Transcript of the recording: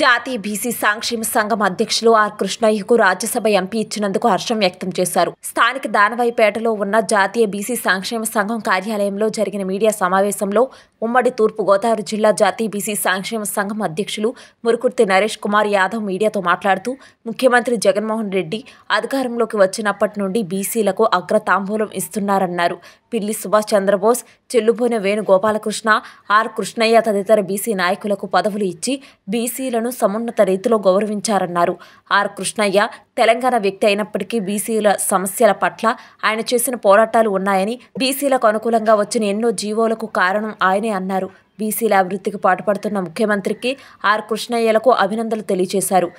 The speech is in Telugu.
జాతీయ బీసీ సంక్షేమ సంఘం అధ్యక్షులు ఆర్ కృష్ణయ్యకు రాజ్యసభ ఎంపీ ఇచ్చినందుకు హర్షం వ్యక్తం చేశారు స్థానిక దానవాయిపేటలో ఉన్న జాతీయ బీసీ సంక్షేమ సంఘం కార్యాలయంలో జరిగిన మీడియా సమావేశంలో ఉమ్మడి తూర్పు గోదావరి జిల్లా జాతీయ బీసీ సంక్షేమ సంఘం అధ్యక్షులు మురుకుర్తి నరేష్ కుమార్ యాదవ్ మీడియాతో మాట్లాడుతూ ముఖ్యమంత్రి జగన్మోహన్ రెడ్డి అధికారంలోకి వచ్చినప్పటి నుండి బీసీలకు అగ్రతాంబూలం ఇస్తున్నారన్నారు పిల్లి సుభాష్ చంద్రబోస్ చెల్లుబోయిన వేణుగోపాలకృష్ణ ఆర్ కృష్ణయ్య తదితర బీసీ నాయకులకు పదవులు ఇచ్చి బీసీలను సమున్నత రీతిలో గౌరవించారన్నారు ఆర్ కృష్ణయ్య తెలంగాణ వ్యక్తి అయినప్పటికీ బీసీల సమస్యల పట్ల ఆయన చేసిన పోరాటాలు ఉన్నాయని బీసీలకు అనుకూలంగా వచ్చిన ఎన్నో జీవోలకు కారణం ఆయనే అన్నారు బీసీల అభివృద్ధికి పాటుపడుతున్న ముఖ్యమంత్రికి ఆర్ కృష్ణయ్యలకు అభినందనలు తెలియజేశారు